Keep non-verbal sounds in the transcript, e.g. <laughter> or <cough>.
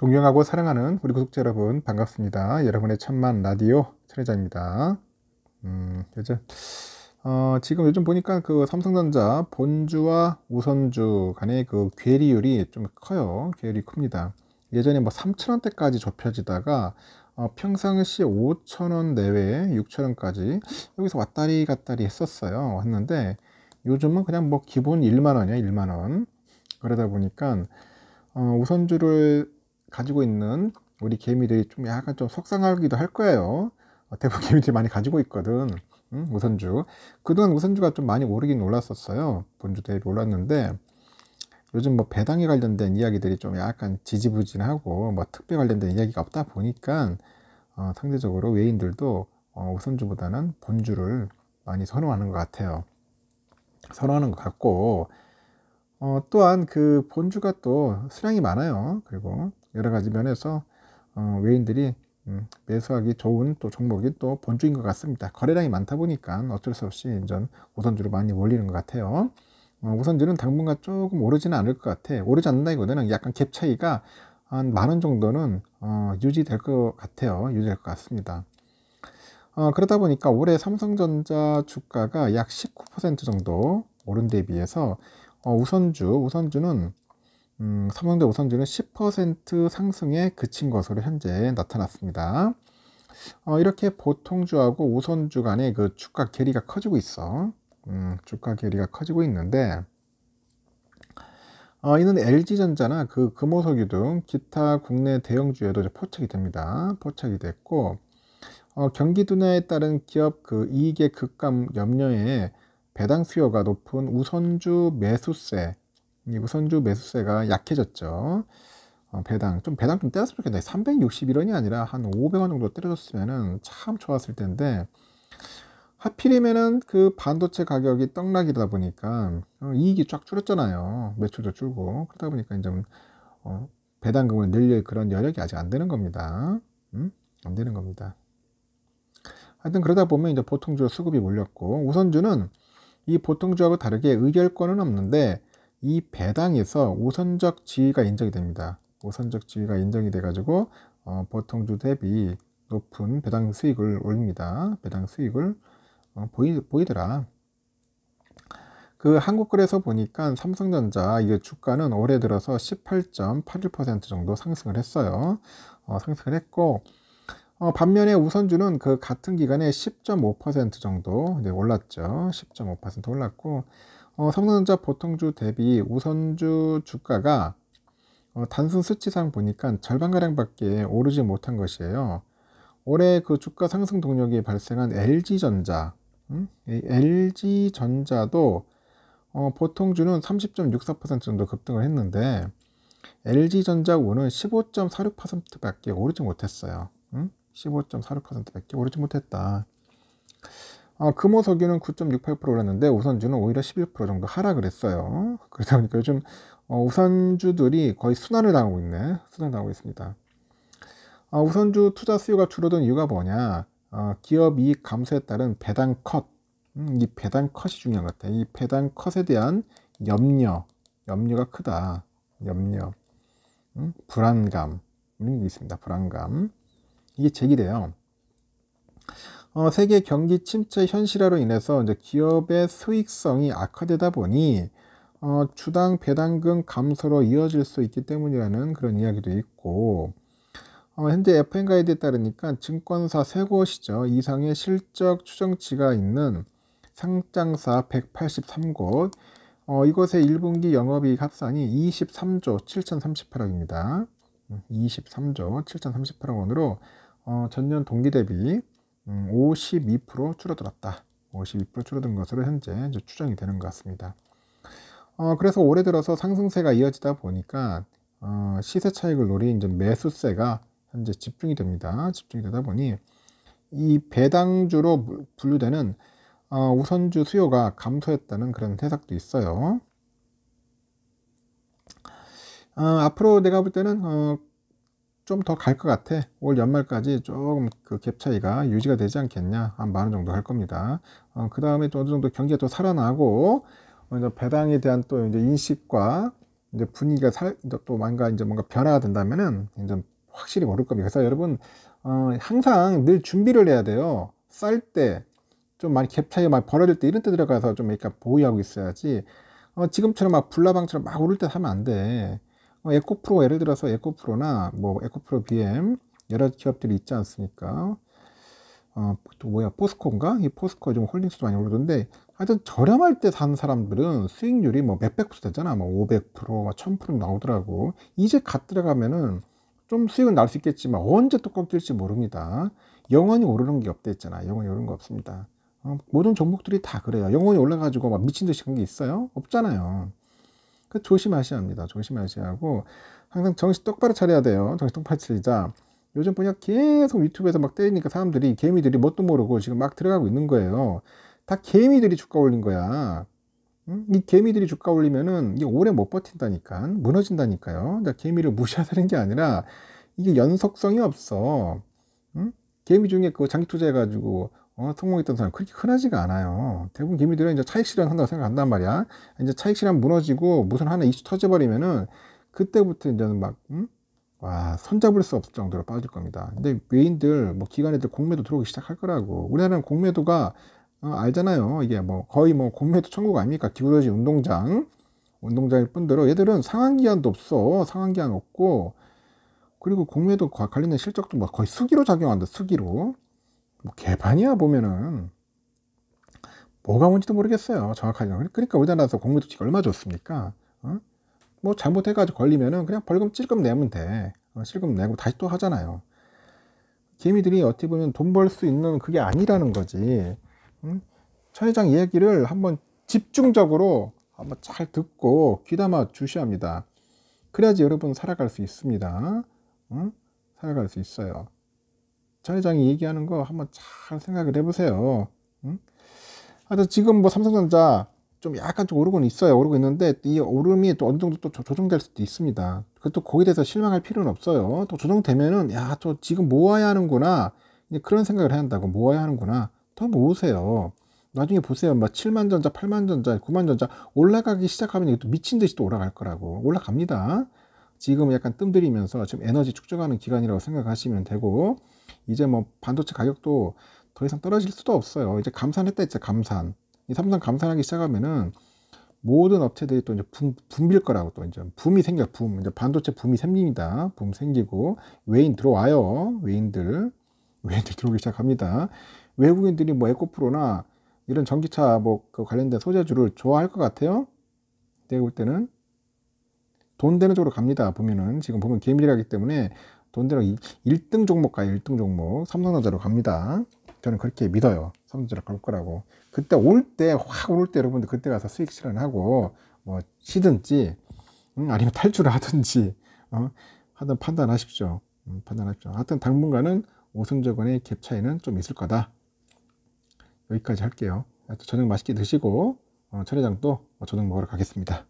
존경하고 사랑하는 우리 구독자 여러분 반갑습니다. 여러분의 천만 라디오 천혜자입니다. 음, 요즘 어, 지금 요즘 보니까 그 삼성전자 본주와 우선주 간의 그 괴리율이 좀 커요. 괴리율이 큽니다. 예전에 뭐3천원대까지 좁혀지다가 어, 평상시 5천원 내외에 6천원까지 여기서 왔다리 갔다리 했었어요. 했는데 요즘은 그냥 뭐 기본 1만원이야, 1만원. 그러다 보니까 어, 우선주를 가지고 있는 우리 개미들이 좀 약간 좀 속상하기도 할 거예요. 어, 대부분 개미들이 많이 가지고 있거든. 응? 우선주. 그동안 우선주가 좀 많이 오르긴 올랐었어요. 본주 대비 올랐는데 요즘 뭐 배당에 관련된 이야기들이 좀 약간 지지부진하고 뭐특별 관련된 이야기가 없다 보니까 어, 상대적으로 외인들도 어, 우선주보다는 본주를 많이 선호하는 것 같아요. 선호하는 것 같고 어, 또한 그 본주가 또 수량이 많아요. 그리고 여러 가지 면에서 어, 외인들이 음, 매수하기 좋은 또 종목이 또 본주인 것 같습니다. 거래량이 많다 보니까 어쩔 수 없이 전 우선주로 많이 몰리는 것 같아요. 어, 우선주는 당분간 조금 오르지는 않을 것 같아. 오르지 않는다 이거는 약간 갭 차이가 한 만 원 정도는 어, 유지될 것 같아요. 유지될 것 같습니다. 어, 그러다 보니까 올해 삼성전자 주가가 약 19% 정도 오른 데 비해서 어, 우선주, 우선주는 음, 삼성대 우선주는 10% 상승에 그친 것으로 현재 나타났습니다. 어, 이렇게 보통주하고 우선주 간의 그 주가 괴리가 커지고 있어. 음, 주가 괴리가 커지고 있는데, 어, 이는 LG전자나 그 금호석유 등 기타 국내 대형주에도 포착이 됩니다. 포착이 됐고, 어, 경기 둔화에 따른 기업 그 이익의 급감 염려에 배당 수요가 높은 우선주 매수세 그리 선주 매수세가 약해졌죠. 어, 배당 좀 배당 좀 떼었으면 좋겠네 361원이 아니라 한 500원 정도 때려줬으면참 좋았을 텐데 하필이면은 그 반도체 가격이 떡락이다 보니까 어, 이익이 쫙 줄었잖아요 매출도 줄고 그러다 보니까 이제 어, 배당금을 늘릴 그런 여력이 아직 안 되는 겁니다 음? 안 되는 겁니다 하여튼 그러다 보면 이제 보통주 수급이 몰렸고 우선주는 이 보통주하고 다르게 의결권은 없는데 이 배당에서 우선적 지위가 인정이 됩니다. 우선적 지위가 인정이 돼가지고 어, 보통주 대비 높은 배당 수익을 올립니다. 배당 수익을 어, 보이, 보이더라. 그 한국거래소 보니까 삼성전자 이게 주가는 올해 들어서 18.81% 정도 상승을 했어요. 어, 상승을 했고 어, 반면에 우선주는 그 같은 기간에 10.5% 정도 네, 올랐죠. 10.5% 올랐고 어, 삼성전자 보통주 대비 우선주 주가가 어, 단순 수치상 보니까 절반가량밖에 오르지 못한 것이에요. 올해 그 주가 상승 동력이 발생한 LG전자, 음? LG전자도 어, 보통주는 30.64% 정도 급등을 했는데 LG전자 우는 15.46%밖에 오르지 못했어요. 음? 15.46%밖에 오르지 못했다. 아, 금호석유는 9.68% 올랐는데 우선주는 오히려 11% 정도 하락을 했어요. 그러다 보니까 요즘 어, 우선주들이 거의 순환을 당하고 있네. 순환을 당하고 있습니다. 아, 우선주 투자 수요가 줄어든 이유가 뭐냐? 아, 기업 이익 감소에 따른 배당 컷. 음, 이 배당 컷이 중요한 것 같아. 이 배당 컷에 대한 염려, 염려가 크다. 염려, 음, 불안감 이런 게 있습니다. 불안감. 이게 제기돼요. 어, 세계 경기 침체 현실화로 인해서 이제 기업의 수익성이 악화되다 보니 어, 주당 배당금 감소로 이어질 수 있기 때문이라는 그런 이야기도 있고 어, 현재 FN 가이드에 따르니까 증권사 세 곳이죠 이상의 실적 추정치가 있는 상장사 183곳 어, 이곳의 1분기 영업이익 합산이 23조 7,038억입니다. 23조 7,038억 원으로 어, 전년 동기 대비 음, 52% 줄어들었다. 52% 줄어든 것으로 현재 추정이 되는 것 같습니다. 어, 그래서 올해 들어서 상승세가 이어지다 보니까 어, 시세 차익을 노린 이제 매수세가 현재 집중이 됩니다. 집중이 되다 보니 이 배당주로 분류되는 어, 우선주 수요가 감소했다는 그런 해석도 있어요. 어, 앞으로 내가 볼 때는 어, 좀 더 갈 것 같아. 올 연말까지 조금 그 갭 차이가 유지가 되지 않겠냐. 한만원 정도 할 겁니다. 어, 그 다음에 또 어느 정도 경기가 또 살아나고, 어, 배당에 대한 또 이제 인식과 이제 분위기가 살, 또 뭔가 이제 뭔가 변화가 된다면은 이제 확실히 오를 겁니다. 그래서 여러분, 어, 항상 늘 준비를 해야 돼요. 쌀 때, 좀 많이 갭 차이가 많이 벌어질 때 이런 때 들어가서 좀그러 그러니까 보유하고 있어야지. 어, 지금처럼 막 불나방처럼 막 오를 때 사면 안 돼. 어, 에코프로 예를 들어서 에코프로나 뭐 에코프로 BM 여러 기업들이 있지 않습니까? 어, 또 뭐야 포스코인가? 이 포스코 좀 홀딩스도 많이 오르던데 하여튼 저렴할 때 산 사람들은 수익률이 뭐 몇백 프로 되잖아 뭐 500%, 1000% 뭐 나오더라고 이제 갓 들어가면은 좀 수익은 날 수 있겠지만 언제 또 꺾일지 모릅니다 영원히 오르는 게없대 했잖아 영원히 오르는 거 없습니다 어, 모든 종목들이 다 그래요 영원히 올라가지고 막 미친 듯이 그런 게 있어요? 없잖아요 그 조심하셔야 합니다. 조심하셔야 하고 항상 정신 똑바로 차려야 돼요. 정신 똑바로 차리자. 요즘 보니 계속 유튜브에서 막 때리니까 사람들이 개미들이 뭣도 모르고 지금 막 들어가고 있는 거예요. 다 개미들이 주가 올린 거야. 이 개미들이 주가 올리면은 이게 오래 못 버틴다니까 무너진다니까요. 개미를 <laughs> 무시하다는 게 아니라 이게 연속성이 없어. 응? 개미 중에 그 장기 투자해가지고 어, 성공했던 사람 그렇게 흔하지가 않아요. 대부분 개미들은 이제 차익 실현 한다고 생각한단 말이야. 이제 차익 실현 무너지고 무슨 하나 이슈 터져버리면은 그때부터 이제는 막 음? 와, 손잡을 수 없을 정도로 빠질 겁니다. 근데 외인들, 뭐 기관애들 공매도 들어오기 시작할 거라고. 우리나라는 공매도가 어, 알잖아요. 이게 뭐 거의 뭐 공매도 천국 아닙니까? 기울어진 운동장, 운동장일 뿐더러 얘들은 상한기한도 없어. 상한기한 없고 그리고 공매도 관련된 실적도 막 거의 수기로 작용한다. 수기로. 뭐 개판이야 보면은 뭐가 뭔지도 모르겠어요. 정확하게. 그러니까 우리나라에서 공매도 지금 얼마 줬습니까? 어? 뭐 잘못해가지고 걸리면은 그냥 벌금 찔끔 내면 돼. 어, 찔끔 내고 다시 또 하잖아요. 개미들이 어떻게 보면 돈 벌 수 있는 그게 아니라는 거지. 응? 차 회장 이야기를 한번 집중적으로 한번 잘 듣고 귀담아 주셔야 합니다. 그래야지 여러분 살아갈 수 있습니다. 응? 살아갈 수 있어요. 전 회장이 얘기하는 거 한번 잘 생각을 해보세요. 응? 하여튼 지금 뭐 삼성전자 좀 약간 좀 오르고는 있어요. 오르고 있는데 이 오름이 또 어느 정도 또 조정될 수도 있습니다. 그것도 거기에 대해서 실망할 필요는 없어요. 또 조정되면은 야, 저 지금 모아야 하는구나. 이제 그런 생각을 해야 한다고 모아야 하는구나. 더 모으세요. 나중에 보세요. 막 뭐 7만 전자, 8만 전자, 9만 전자 올라가기 시작하면 이것도 미친 듯이 또 올라갈 거라고. 올라갑니다. 지금 약간 뜸들이면서 지금 에너지 축적하는 기간이라고 생각하시면 되고 이제 뭐 반도체 가격도 더 이상 떨어질 수도 없어요. 이제 감산했다 했죠. 감산. 이 삼성 감산하기 시작하면은 모든 업체들이 또 이제 붐, 붐빌 거라고 또 이제 붐이 생겨 붐 이제 반도체 붐이 생깁니다 붐 생기고 외인 들어와요 외인들 <laughs> 외인들 들어오기 시작합니다 외국인들이 뭐 에코프로나 이런 전기차 뭐 그 관련된 소재주를 좋아할 것 같아요 내가 볼 때는 돈 되는 쪽으로 갑니다. 보면은 지금 보면 개미리라기 때문에 돈 되는 1등 종목 가요. 1등 종목 삼성전자로 갑니다. 저는 그렇게 믿어요. 삼성전자 로갈 거라고. 그때 올 때 확 올 때 여러분들 그때 가서 수익 실현하고 뭐치든지 음, 아니면 탈출을 하든지 어, 하든 판단하십시오. 음, 판단하십시오. 하여튼 당분간은 오승저건의 갭 차이는 좀 있을 거다. 여기까지 할게요. 저녁 맛있게 드시고 어, 철회장도 뭐 저녁 먹으러 가겠습니다.